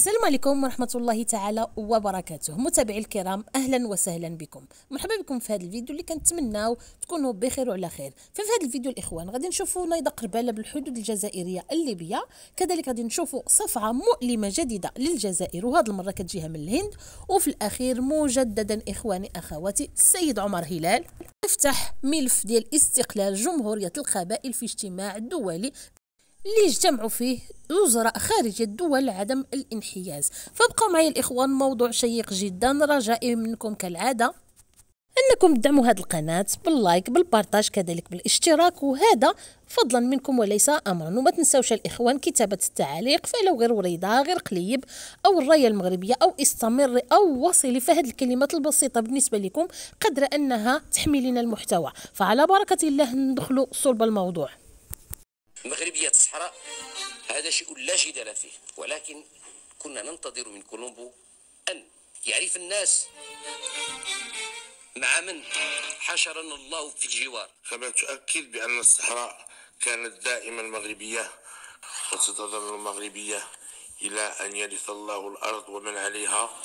السلام عليكم ورحمة الله تعالى وبركاته متابعي الكرام أهلا وسهلا بكم مرحبا بكم في هذا الفيديو اللي كنتمناو تكونوا بخير وعلى خير ففي هذا الفيديو الإخوان غادي نشوفوا نايضة قربالة بالحدود الجزائرية الليبية كذلك غادي نشوفوا صفعة مؤلمة جديدة للجزائر وهذا المرة كتجيها من الهند وفي الأخير مجددا إخواني أخواتي السيد عمر هلال افتح ملف ديال استقلال جمهورية القبائل في اجتماع دولي اللي اجتمعوا فيه وزراء خارج الدول عدم الانحياز فابقوا معي الإخوان موضوع شيق جدا رجائي منكم كالعادة انكم تدعموا هذه القناه باللايك بالبارتاج كذلك بالاشتراك وهذا فضلا منكم وليس امرا وما تنساوش الاخوان كتابه التعاليق فلو غير وريده غير قليب او الرايه المغربيه او استمر او وصلي فهذه الكلمات البسيطه بالنسبه لكم قدر انها تحمي لنا المحتوى فعلى بركه الله ندخلوا صلب الموضوع مغربية الصحراء هذا شيء لا جدال فيه ولكن كنا ننتظر من كولومبو أن يعرف الناس مع من حشرنا الله في الجوار كما تؤكد بأن الصحراء كانت دائما مغربية وستظل مغربية إلى أن يرث الله الأرض ومن عليها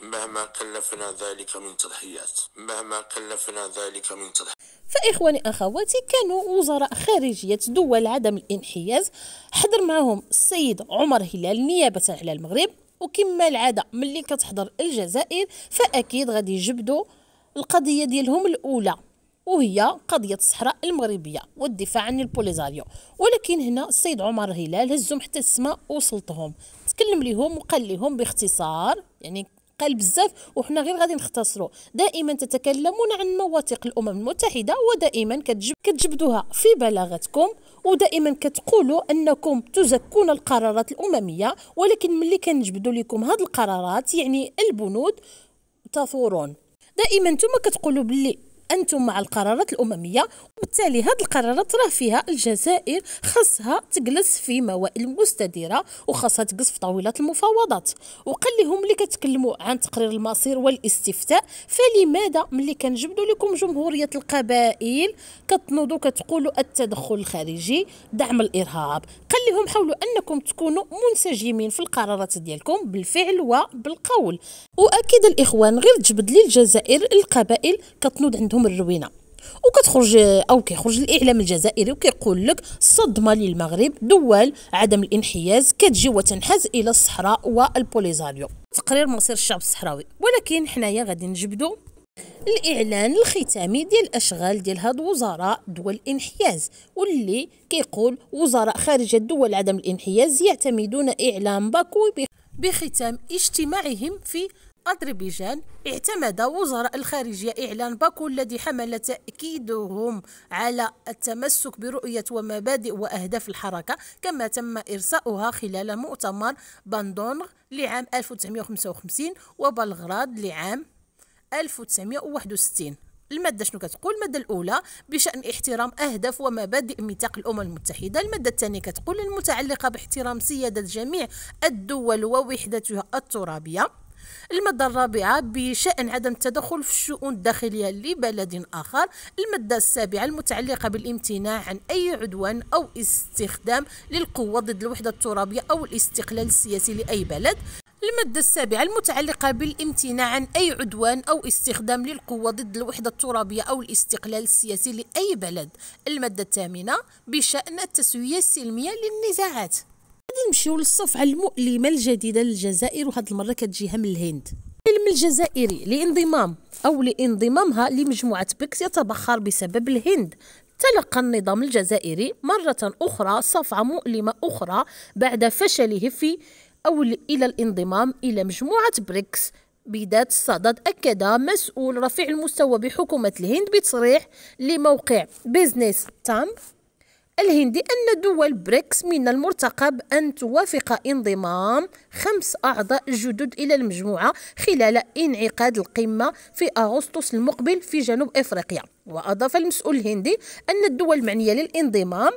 مهما كلفنا ذلك من تضحيات مهما كلفنا ذلك من تضحيات فإخواني أخواتي كانوا وزراء خارجية دول عدم الانحياز حضر معهم السيد عمر هلال نيابة على المغرب وكما العادة ملي كتحضر الجزائر فأكيد غادي يجبدوا القضية ديالهم الأولى وهي قضية الصحراء المغربية والدفاع عن البوليزاريو ولكن هنا السيد عمر هلال هزهم حتى السماء وسلطهم تكلم لهم وقال لهم باختصار يعني قال بزاف وحنا غير غادي نختصرو دائما تتكلمون عن مواثيق الامم المتحده ودائما كتجب كتجبدوها في بلاغتكم ودائما كتقولوا انكم تزكون القرارات الامميه ولكن ملي كنجبدوا لكم هاد القرارات يعني البنود تثورون دائما نتوما كتقولوا بلي انتم مع القرارات الامميه وبالتالي هذه القرارات راه فيها الجزائر خاصها تجلس في موائل مستديره وخاصها تجلس في طاوله المفاوضات وقال لهم اللي كتكلموا عن تقرير المصير والاستفتاء فلماذا ملي كنجبدوا لكم جمهوريه القبائل كتنوضوا كتقولوا التدخل الخارجي دعم الارهاب قال لهم حاولوا انكم تكونوا منسجمين في القرارات ديالكم بالفعل وبالقول واكيد الاخوان غير تجبد للجزائر القبائل كتنوض عندهم عندهم الروينه وكتخرج او كيخرج الاعلام الجزائري وكيقول لك صدمه للمغرب دول عدم الانحياز كتجي وتنحاز الى الصحراء والبوليزاريو تقرير مصير الشعب الصحراوي ولكن حنايا غادي نجبدو الاعلان الختامي ديال الاشغال ديال هاد وزراء دول الانحياز واللي كيقول وزراء خارج الدول عدم الانحياز يعتمدون اعلام باكو بختام اجتماعهم في أذربيجان اعتمد وزراء الخارجية إعلان باكو الذي حمل تأكيدهم على التمسك برؤية ومبادئ وأهداف الحركة كما تم إرساؤها خلال مؤتمر باندونغ لعام 1955 وبلغراد لعام 1961 المادة شنو كتقول المادة الأولى بشأن احترام أهداف ومبادئ ميثاق الأمم المتحدة المادة الثانية كتقول المتعلقة باحترام سيادة جميع الدول ووحدتها الترابية المادة الرابعة بشأن عدم التدخل في الشؤون الداخلية لبلد آخر المادة السابعة المتعلقة بالامتناع عن أي عدوان أو استخدام للقوة ضد الوحدة الترابية أو الاستقلال السياسي لأي بلد المادة السابعة المتعلقة بالامتناع عن أي عدوان أو استخدام للقوة ضد الوحدة الترابية أو الاستقلال السياسي لأي بلد المادة الثامنة بشأن التسوية السلمية للنزاعات غادي نمشيو للصفعه المؤلمه الجديده للجزائر وهاد المره كتجيها من الهند الفيلم الجزائري لانضمام او لانضمامها لمجموعه بيكس يتبخر بسبب الهند تلقى النظام الجزائري مرة أخرى صفعة مؤلمة أخرى بعد فشله في أو إلى الانضمام إلى مجموعة بريكس بذات الصدد أكد مسؤول رفيع المستوى بحكومة الهند بتصريح لموقع بيزنس تام الهندي أن دول بريكس من المرتقب أن توافق انضمام خمس أعضاء جدد إلى المجموعة خلال انعقاد القمة في أغسطس المقبل في جنوب إفريقيا وأضاف المسؤول الهندي أن الدول المعنية للانضمام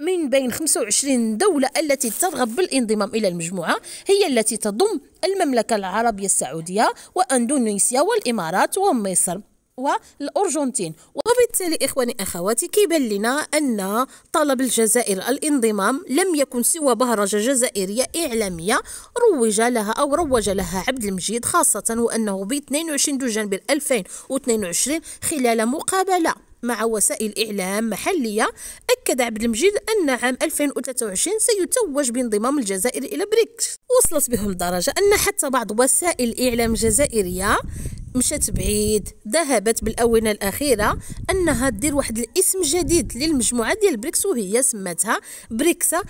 من بين 25 دولة التي ترغب بالانضمام إلى المجموعة هي التي تضم المملكة العربية السعودية وأندونيسيا والإمارات ومصر والأرجنتين وبالتالي إخواني أخواتي كيبان لنا أن طلب الجزائر الانضمام لم يكن سوى بهرجة جزائرية إعلامية روج لها أو روج لها عبد المجيد خاصة وأنه ب 22 دجنبر 2022 خلال مقابلة مع وسائل إعلام محلية أكد عبد المجيد أن عام 2023 سيتوج بانضمام الجزائر إلى بريكس وصلت بهم درجة أن حتى بعض وسائل الإعلام الجزائرية مشات بعيد ذهبت بالآونة الأخيرة أنها دير واحد الاسم جديد للمجموعة ديال بريكس وهي سماتها بريكسا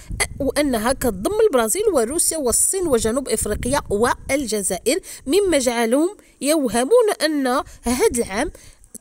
وأنها كتضم البرازيل وروسيا والصين وجنوب إفريقيا والجزائر مما جعلهم يوهمون أن هذا العام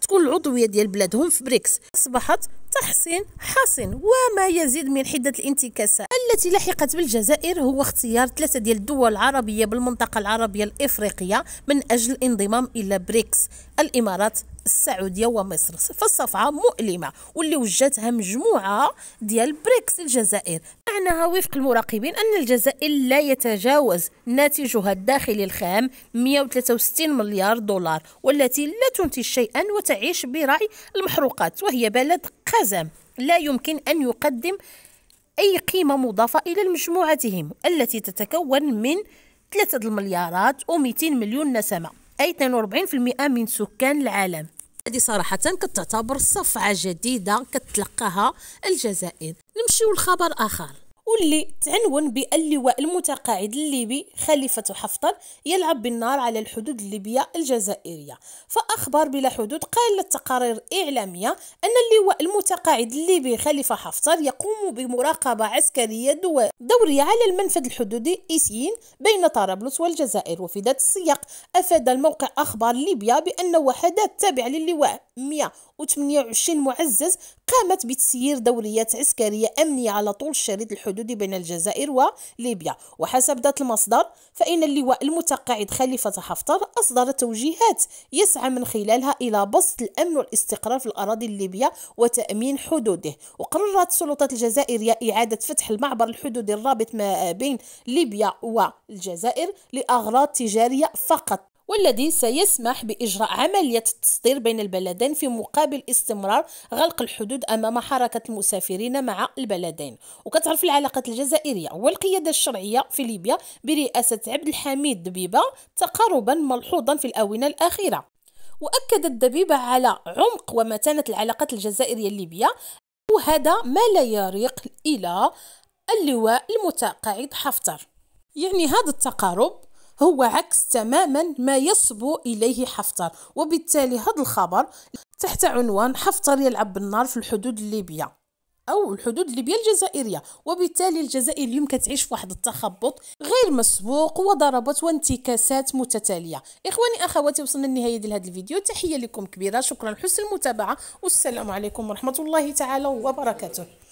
تكون العضويه ديال بلادهم في بريكس اصبحت حسين حصن وما يزيد من حدة الانتكاسة التي لحقت بالجزائر هو اختيار ثلاثة ديال الدول العربية بالمنطقة العربية الإفريقية من أجل الانضمام إلى بريكس الإمارات السعوديه ومصر فالصفعه مؤلمه واللي وجدتها مجموعه ديال بريكس الجزائر معناها وفق المراقبين ان الجزائر لا يتجاوز ناتجها الداخلي الخام 163 مليار دولار والتي لا تنتج شيئا وتعيش برعي المحروقات وهي بلد خزام لا يمكن أن يقدم أي قيمة مضافة إلى مجموعتهم التي تتكون من 3 المليارات و200 مليون نسمة أي 42% من سكان العالم هذه صراحة كتعتبر صفعة جديدة كتلقاها الجزائر نمشيو لخبر آخر واللي تعنون باللواء المتقاعد الليبي خليفة حفتر يلعب بالنار على الحدود الليبية الجزائرية فأخبار بلا حدود قالت تقارير إعلامية أن اللواء المتقاعد الليبي خليفة حفتر يقوم بمراقبة عسكرية دورية على المنفذ الحدودي إيسين بين طرابلس والجزائر وفي ذات السياق أفاد الموقع أخبار ليبيا بأن وحدات تابعة للواء 100 28 معزز قامت بتسيير دوريات عسكرية أمنية على طول الشريط الحدودي بين الجزائر وليبيا وحسب ذات المصدر فإن اللواء المتقاعد خليفة حفتر أصدر توجيهات يسعى من خلالها إلى بسط الأمن والاستقرار في الأراضي الليبية وتأمين حدوده وقررت السلطات الجزائرية إعادة فتح المعبر الحدودي الرابط ما بين ليبيا والجزائر لأغراض تجارية فقط والذي سيسمح بإجراء عملية التصدير بين البلدين في مقابل استمرار غلق الحدود أمام حركة المسافرين مع البلدين وكتعرف العلاقات الجزائرية والقيادة الشرعية في ليبيا برئاسة عبد الحميد دبيبة تقاربا ملحوظا في الآونة الأخيرة وأكدت دبيبة على عمق ومتانة العلاقات الجزائرية الليبية وهذا ما لا يريق إلى اللواء المتقاعد حفتر يعني هذا التقارب هو عكس تماما ما يصبو إليه حفتر وبالتالي هذا الخبر تحت عنوان حفتر يلعب بالنار في الحدود الليبية او الحدود الليبيه الجزائريه وبالتالي الجزائر اليوم كتعيش في واحد التخبط غير مسبوق وضربات وانتكاسات متتاليه اخواني اخواتي وصلنا لنهاية ديال هذا الفيديو تحيه لكم كبيره شكرا لحسن المتابعه والسلام عليكم ورحمه الله تعالى وبركاته